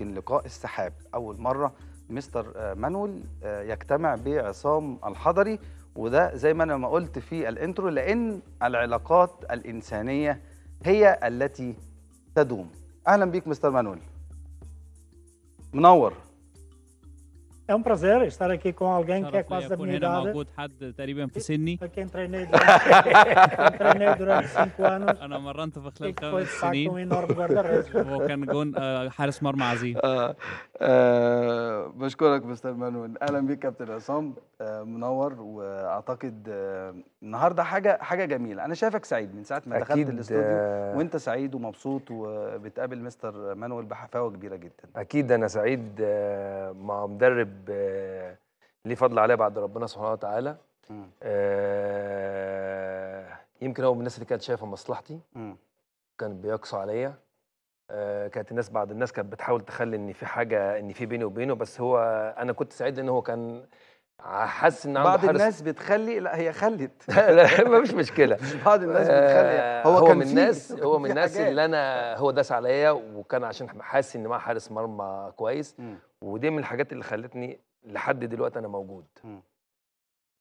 يمكن لقاء السحاب أول مرة مستر مانويل آه، يجتمع بعصام الحضري وده زي ما أنا ما قلت في الانترو لأن العلاقات الإنسانية هي التي تدوم أهلا بيك مستر مانويل منور É um prazer estar aqui com alguém que é quase da minha idade. كان quem treinei durante cinco anos. e مرنت في خلال خمس سنين. وكان جون حارس آه، بشكرك مستر مانويل اهلا بيك كابتن عصام آه، منور واعتقد آه، النهارده حاجه حاجه جميله انا شايفك سعيد من ساعه ما دخلت الاستوديو وانت سعيد ومبسوط وبتقابل مستر مانويل بحفاوه كبيره جدا اكيد انا سعيد مع مدرب ليه فضل عليه بعد ربنا سبحانه وتعالى يمكن هو من الناس اللي كانت شايفه مصلحتي كان بيقصى عليا آه، كانت الناس بعض الناس كانت بتحاول تخلي ان في حاجه ان في بيني وبينه بس هو انا كنت سعيد لان هو كان حاسس ان عنده بعض حرص. الناس بتخلي لا هي خلت لا ما مش مشكله بعض الناس آه، بتخلي هو, هو كان من الناس هو من الناس اللي انا هو داس عليا وكان عشان حاسس ان معاه حارس مرمى كويس م. ودي من الحاجات اللي خلتني لحد دلوقتي انا موجود م.